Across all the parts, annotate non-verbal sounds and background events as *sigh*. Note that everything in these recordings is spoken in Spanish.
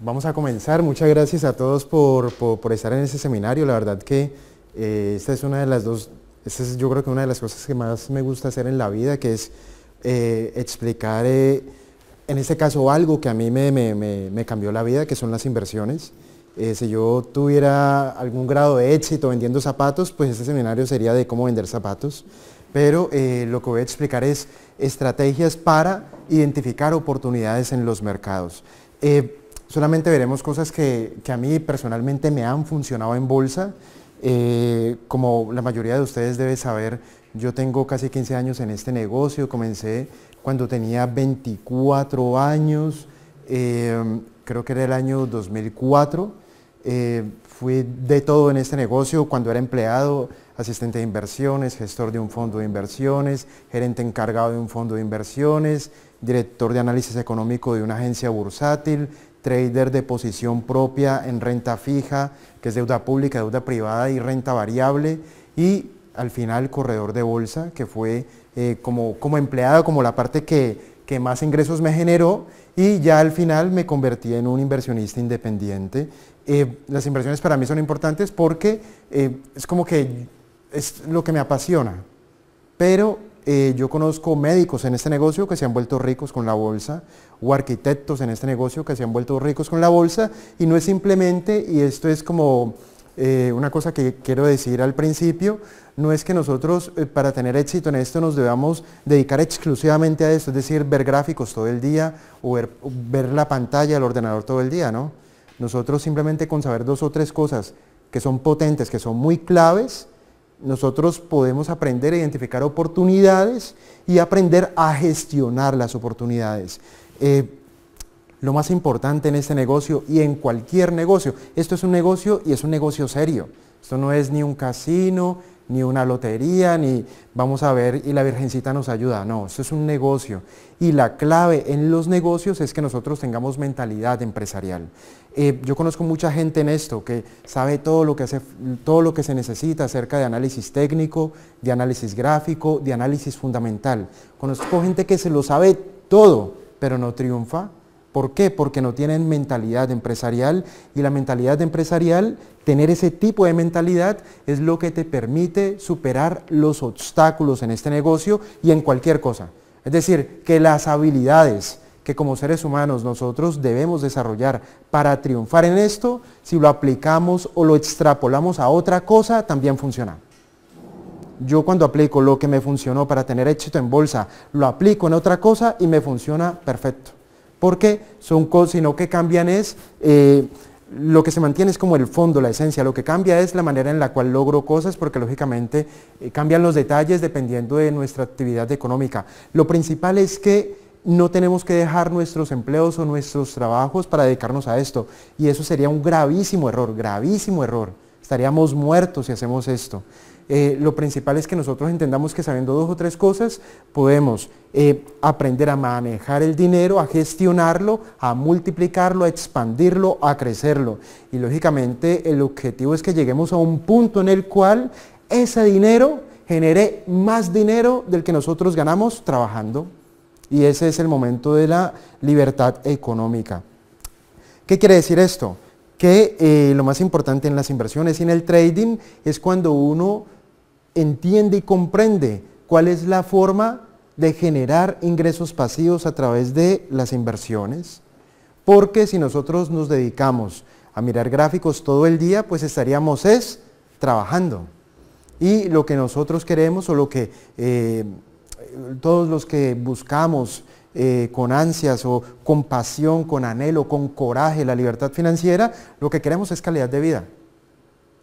Vamos a comenzar. Muchas gracias a todos por, estar en este seminario. La verdad que eh, esta es una de las dos, esta es yo creo que una de las cosas que más me gusta hacer en la vida, que es eh, explicar, eh, en este caso, algo que a mí me, cambió la vida, que son las inversiones. si yo tuviera algún grado de éxito vendiendo zapatos, pues este seminario sería de cómo vender zapatos. Pero lo que voy a explicar es estrategias para identificar oportunidades en los mercados. Solamente veremos cosas que, a mí personalmente me han funcionado en bolsa. Eh, como la mayoría de ustedes debe saber, yo tengo casi 15 años en este negocio, comencé cuando tenía 24 años, em, creo que era el año 2004. Eh, fui de todo en este negocio cuando era empleado, asistente de inversiones, gestor de un fondo de inversiones, gerente encargado de un fondo de inversiones, director de análisis económico de una agencia bursátil, trader de posición propia en renta fija, que es deuda pública, deuda privada y renta variable, y al final corredor de bolsa, que fue eh, como, como empleado, como la parte que, más ingresos me generó y ya al final me convertí en un inversionista independiente. Eh, las inversiones para mí son importantes porque eh, es como que es lo que me apasiona, pero eh, yo conozco médicos en este negocio que se han vuelto ricos con la bolsa o arquitectos en este negocio que se han vuelto ricos con la bolsa y no es simplemente, y esto es como eh, una cosa que quiero decir al principio, no es que nosotros eh, para tener éxito en esto nos debamos dedicar exclusivamente a esto, es decir, ver gráficos todo el día o ver, o ver la pantalla del ordenador todo el día, ¿no? Nosotros simplemente con saber dos o tres cosas que son potentes, que son muy claves, nosotros podemos aprender a identificar oportunidades y aprender a gestionar las oportunidades. Eh, lo más importante en este negocio y en cualquier negocio, esto es un negocio y es un negocio serio. Esto no es ni un casino, ni una lotería, ni vamos a ver y la Virgencita nos ayuda. No, eso es un negocio. Y la clave en los negocios es que nosotros tengamos mentalidad empresarial. Eh, yo conozco mucha gente en esto que sabe todo lo que, hace, todo lo que se necesita acerca de análisis técnico, de análisis gráfico, de análisis fundamental. Conozco gente que se lo sabe todo, pero no triunfa ¿Por qué? Porque no tienen mentalidad empresarial y la mentalidad empresarial, tener ese tipo de mentalidad es lo que te permite superar los obstáculos en este negocio y en cualquier cosa. Es decir, que las habilidades que como seres humanos nosotros debemos desarrollar para triunfar en esto, si lo aplicamos o lo extrapolamos a otra cosa, también funciona yo cuando aplico lo que me funcionó para tener éxito en bolsa, lo aplico en otra cosa y me funciona perfecto porque son cosas, sino que cambian es, eh, lo que se mantiene es como el fondo, la esencia, lo que cambia es la manera en la cual logro cosas, porque lógicamente eh, cambian los detalles dependiendo de nuestra actividad económica. Lo principal es que no tenemos que dejar nuestros empleos o nuestros trabajos para dedicarnos a esto, y eso sería un gravísimo error, gravísimo error. Estaríamos muertos si hacemos esto. Eh, lo principal es que nosotros entendamos que sabiendo dos o tres cosas podemos eh, aprender a manejar el dinero, a gestionarlo, a multiplicarlo, a expandirlo, a crecerlo. Y lógicamente el objetivo es que lleguemos a un punto en el cual ese dinero genere más dinero del que nosotros ganamos trabajando. Y ese es el momento de la libertad económica. ¿Qué quiere decir esto? Que eh, lo más importante en las inversiones y en el trading es cuando uno entiende y comprende cuál es la forma de generar ingresos pasivos a través de las inversiones, porque si nosotros nos dedicamos a mirar gráficos todo el día, pues estaríamos es trabajando. Y lo que nosotros queremos o lo que eh, todos los que buscamos eh, con ansias o con pasión, con anhelo, con coraje la libertad financiera, lo que queremos es calidad de vida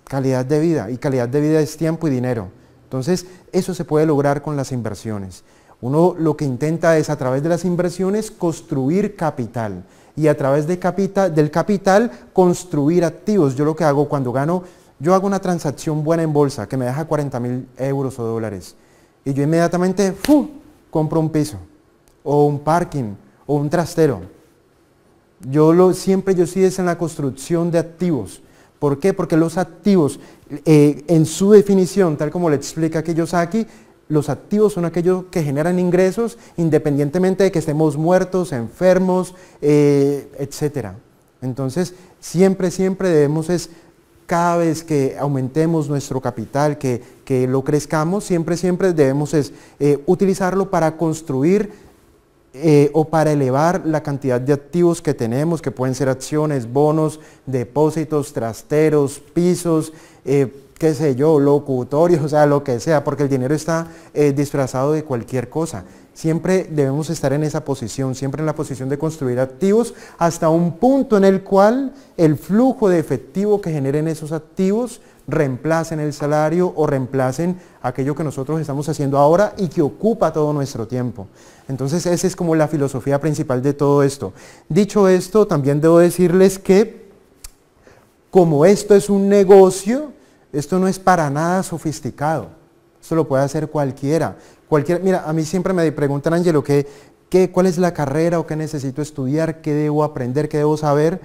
calidad de vida, y calidad de vida es tiempo y dinero. Entonces, eso se puede lograr con las inversiones. Uno lo que intenta es a través de las inversiones construir capital y a través de del capital construir activos. Yo lo que hago cuando gano, yo hago una transacción buena en bolsa que me deja 40 mil euros o dólares y yo inmediatamente ¡fu! compro un piso o un parking o un trastero. Yo lo, siempre yo sí es en la construcción de activos. ¿Por qué? Porque los activos, eh, en su definición, tal como le explica aquí, los activos son aquellos que generan ingresos independientemente de que estemos muertos, enfermos, eh, etc. Entonces, siempre, siempre debemos es, cada vez que aumentemos nuestro capital, que, lo crezcamos, siempre, siempre debemos es, eh, utilizarlo para construir eh, o para elevar la cantidad de activos que tenemos, que pueden ser acciones, bonos, depósitos, trasteros, pisos, eh, qué sé yo, locutorios, *laughs* o sea, lo que sea, porque el dinero está eh, disfrazado de cualquier cosa. Siempre debemos estar en esa posición, siempre en la posición de construir activos hasta un punto en el cual el flujo de efectivo que generen esos activos reemplacen el salario o reemplacen aquello que nosotros estamos haciendo ahora y que ocupa todo nuestro tiempo. Entonces esa es como la filosofía principal de todo esto. Dicho esto, también debo decirles que como esto es un negocio, esto no es para nada sofisticado. Esto lo puede hacer cualquiera. cualquier mira, a mí siempre me preguntan, Angelo, ¿qué, qué, cuál es la carrera o qué necesito estudiar? ¿Qué debo aprender? ¿Qué debo saber?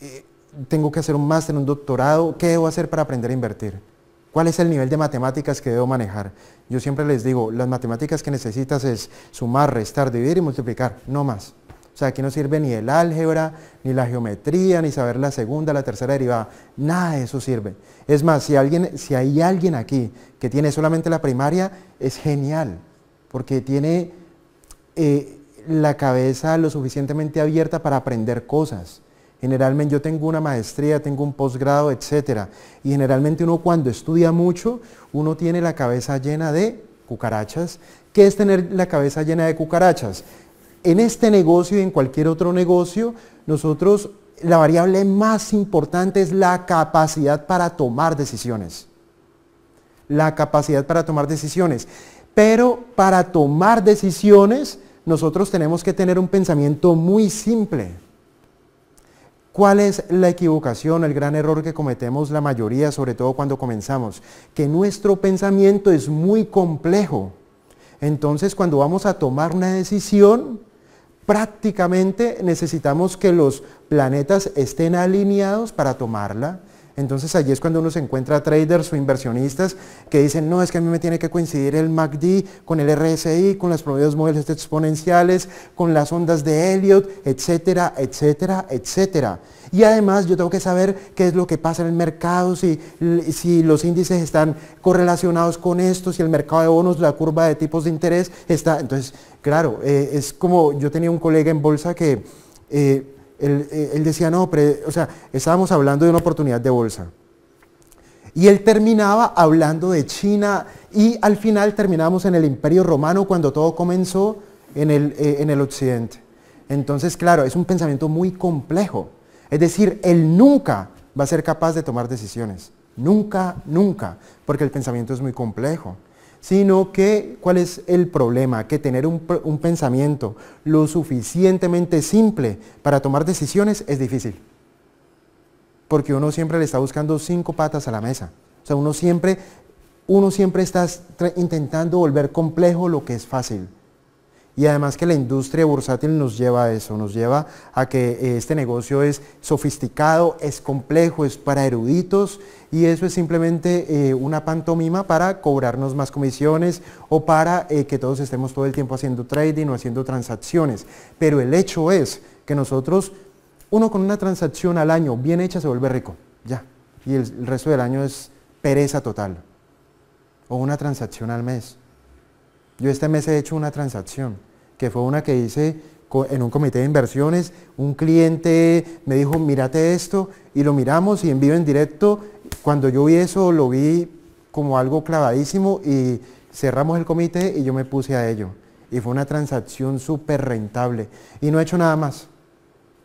Eh, tengo que hacer un máster, un doctorado, ¿qué debo hacer para aprender a invertir? ¿Cuál es el nivel de matemáticas que debo manejar? Yo siempre les digo, las matemáticas que necesitas es sumar, restar, dividir y multiplicar, no más. O sea, aquí no sirve ni el álgebra, ni la geometría, ni saber la segunda, la tercera derivada. Nada de eso sirve. Es más, si, alguien, hay alguien aquí que tiene solamente la primaria, es genial, porque tiene eh, la cabeza lo suficientemente abierta para aprender cosas. Generalmente yo tengo una maestría, tengo un posgrado, etc. Y generalmente uno cuando estudia mucho, uno tiene la cabeza llena de cucarachas. ¿Qué es tener la cabeza llena de cucarachas? En este negocio y en cualquier otro negocio, nosotros la variable más importante es la capacidad para tomar decisiones. La capacidad para tomar decisiones. Pero para tomar decisiones, nosotros tenemos que tener un pensamiento muy simple ¿Cuál es la equivocación, el gran error que cometemos la mayoría, sobre todo cuando comenzamos? Que nuestro pensamiento es muy complejo. Entonces, cuando vamos a tomar una decisión, prácticamente necesitamos que los planetas estén alineados para tomarla. Entonces allí es cuando uno se encuentra traders o inversionistas que dicen, no, es que a mí me tiene que coincidir el MACD con el RSI, con las promedios móviles exponenciales, con las ondas de Elliot, etcétera, etcétera, etcétera. Y además yo tengo que saber qué es lo que pasa en el mercado, si, si los índices están correlacionados con esto, si el mercado de bonos, la curva de tipos de interés está. Entonces, claro, eh, es como yo tenía un colega en bolsa que... Eh, eh, él, decía, no, o sea, estábamos hablando de una oportunidad de bolsa. Y él terminaba hablando de China y al final terminamos en el Imperio Romano cuando todo comenzó eh, en el Occidente. Entonces, claro, es un pensamiento muy complejo. Es decir, él nunca va a ser capaz de tomar decisiones. Nunca, nunca, porque el pensamiento es muy complejo sino que cuál es el problema, que tener un, pensamiento lo suficientemente simple para tomar decisiones es difícil. Porque uno siempre le está buscando cinco patas a la mesa. O sea, siempre, uno siempre está intentando volver complejo lo que es fácil y además que la industria bursátil nos lleva a eso, nos lleva a que eh, este negocio es sofisticado, es complejo, es para eruditos y eso es simplemente eh, una pantomima para cobrarnos más comisiones o para eh, que todos estemos todo el tiempo haciendo trading o haciendo transacciones. Pero el hecho es que nosotros, uno con una transacción al año bien hecha se vuelve rico, ya, y el resto del año es pereza total o una transacción al mes. Yo este mes he hecho una transacción que fue una que hice en un comité de inversiones, un cliente me dijo, mírate esto, y lo miramos y en vivo, en directo, cuando yo vi eso lo vi como algo clavadísimo y cerramos el comité y yo me puse a ello. Y fue una transacción súper rentable. Y no he hecho nada más.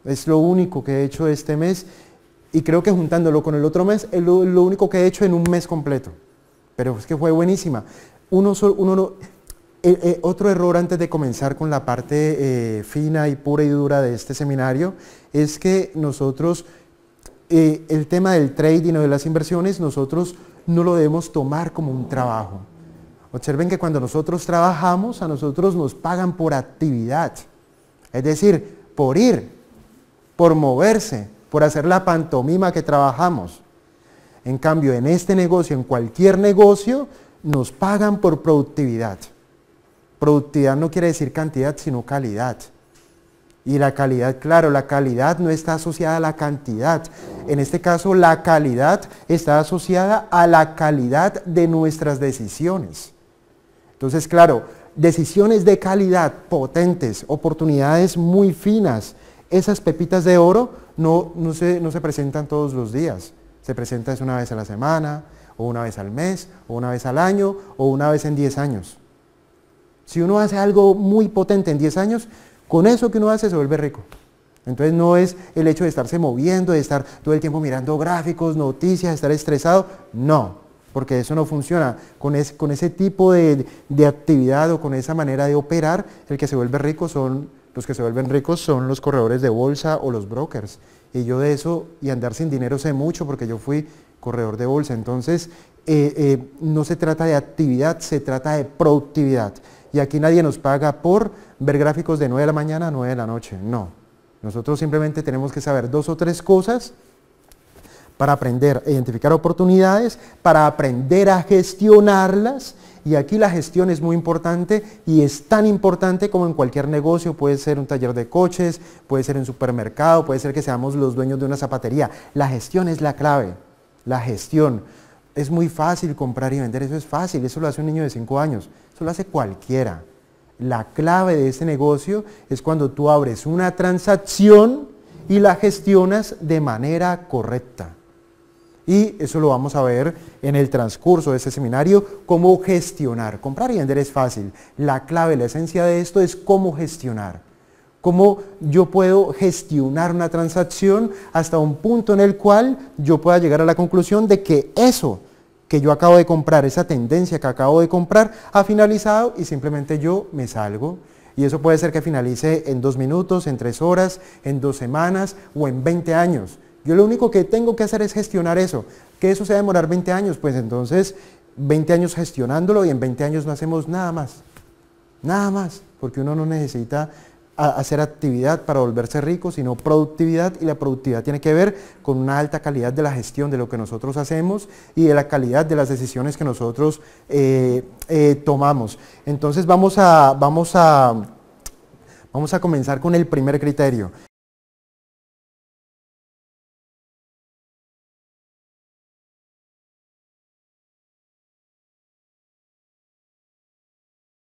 Es lo único que he hecho este mes y creo que juntándolo con el otro mes es lo, único que he hecho en un mes completo. Pero es que fue buenísima. Uno, solo, uno eh, eh, otro error antes de comenzar con la parte eh, fina y pura y dura de este seminario es que nosotros, el tema del trading o de las inversiones, nosotros no lo debemos tomar como un trabajo. Observen que cuando nosotros trabajamos, a nosotros nos pagan por actividad, es decir, por ir, por moverse, por hacer la pantomima que trabajamos. En cambio, en este negocio, en cualquier negocio, nos pagan por productividad. Productividad no quiere decir cantidad, sino calidad. Y la calidad, claro, la calidad no está asociada a la cantidad. En este caso, la calidad está asociada a la calidad de nuestras decisiones. Entonces, claro, decisiones de calidad potentes, oportunidades muy finas, esas pepitas de oro no, se, se presentan todos los días. Se presentan una vez a la semana, o una vez al mes, o una vez al año, o una vez en 10 años. Si uno hace algo muy potente en 10 años, con eso que uno hace se vuelve rico. Entonces no es el hecho de estarse moviendo, de estar todo el tiempo mirando gráficos, noticias, estar estresado. No, porque eso no funciona. Con, ese tipo de, actividad o con esa manera de operar, el que se vuelve rico son, los que se vuelven ricos son los corredores de bolsa o los brokers. Y yo de eso y andar sin dinero sé mucho porque yo fui corredor de bolsa. Entonces eh, eh, no se trata de actividad, se trata de productividad y aquí nadie nos paga por ver gráficos de 9 de la mañana a 9 de la noche, no. Nosotros simplemente tenemos que saber dos o tres cosas para aprender a identificar oportunidades, para aprender a gestionarlas. Y aquí la gestión es muy importante y es tan importante como en cualquier negocio. Puede ser un taller de coches, puede ser un supermercado, puede ser que seamos los dueños de una zapatería. La gestión es la clave, la gestión. Es muy fácil comprar y vender, eso es fácil, eso lo hace un niño de 5 años. Eso lo hace cualquiera. La clave de ese negocio es cuando tú abres una transacción y la gestionas de manera correcta. Y eso lo vamos a ver en el transcurso de este seminario, cómo gestionar. Comprar y vender es fácil. La clave, la esencia de esto es cómo gestionar. Cómo yo puedo gestionar una transacción hasta un punto en el cual yo pueda llegar a la conclusión de que eso que yo acabo de comprar, esa tendencia que acabo de comprar, ha finalizado y simplemente yo me salgo. Y eso puede ser que finalice en dos minutos, en tres horas, en dos semanas o en 20 años. Yo lo único que tengo que hacer es gestionar eso. Que eso a demorar 20 años, pues entonces 20 años gestionándolo y en 20 años no hacemos nada más. Nada más, porque uno no necesita a hacer actividad para volverse rico, sino productividad y la productividad tiene que ver con una alta calidad de la gestión de lo que nosotros hacemos y de la calidad de las decisiones que nosotros eh, eh, tomamos. Entonces vamos a, vamos, a, vamos a comenzar con el primer criterio.